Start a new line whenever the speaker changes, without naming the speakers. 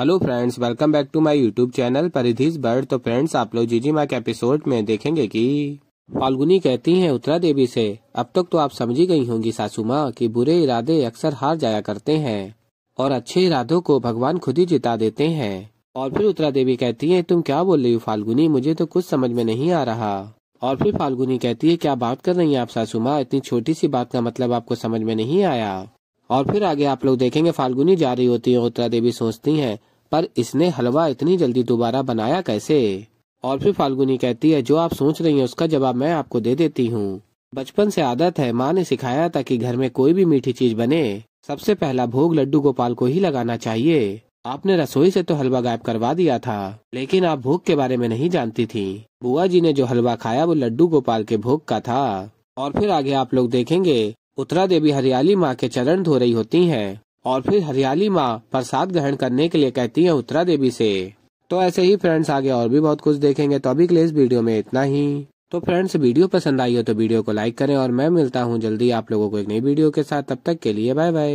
hello friends welcome back to my YouTube channel परिधीज बर्ड तो फ्रेंड्स आप लोग जीजी माँ के एपिसोड में देखेंगे कि फाल्गुनी कहती हैं उत्तरा देवी से अब तक तो आप समझी गई होंगी सासू माँ की बुरे इरादे अक्सर हार जाया करते हैं और अच्छे इरादों को भगवान खुद ही जिता देते हैं और फिर उत्तरा देवी कहती है तुम क्या बोल रही हो फाल्गुनी मुझे तो कुछ समझ में नहीं आ रहा और फिर फाल्गुनी कहती है क्या बात कर रही है आप सासू माँ इतनी छोटी सी बात का मतलब आपको समझ में नहीं आया और फिर आगे आप लोग देखेंगे फाल्गुनी जा रही होती है उत्तरा देवी सोचती हैं पर इसने हलवा इतनी जल्दी दोबारा बनाया कैसे और फिर फाल्गुनी कहती है जो आप सोच रही हैं उसका जवाब मैं आपको दे देती हूँ बचपन से आदत है माँ ने सिखाया था कि घर में कोई भी मीठी चीज बने सबसे पहला भोग लड्डू गोपाल को ही लगाना चाहिए आपने रसोई से तो हलवा गायब करवा दिया था लेकिन आप भोग के बारे में नहीं जानती थी बुआ जी ने जो हलवा खाया वो लड्डू गोपाल के भोग का था और फिर आगे आप लोग देखेंगे उत्तरा देवी हरियाली माँ के चरण धो रही होती है और फिर हरियाली माँ प्रसाद ग्रहण करने के लिए कहती है उत्तरा देवी से तो ऐसे ही फ्रेंड्स आगे और भी बहुत कुछ देखेंगे तो अभी के लिए इस वीडियो में इतना ही तो फ्रेंड्स वीडियो पसंद आई हो तो वीडियो को लाइक करें और मैं मिलता हूँ जल्दी आप लोगों को एक नई वीडियो के साथ तब तक के लिए बाय बाय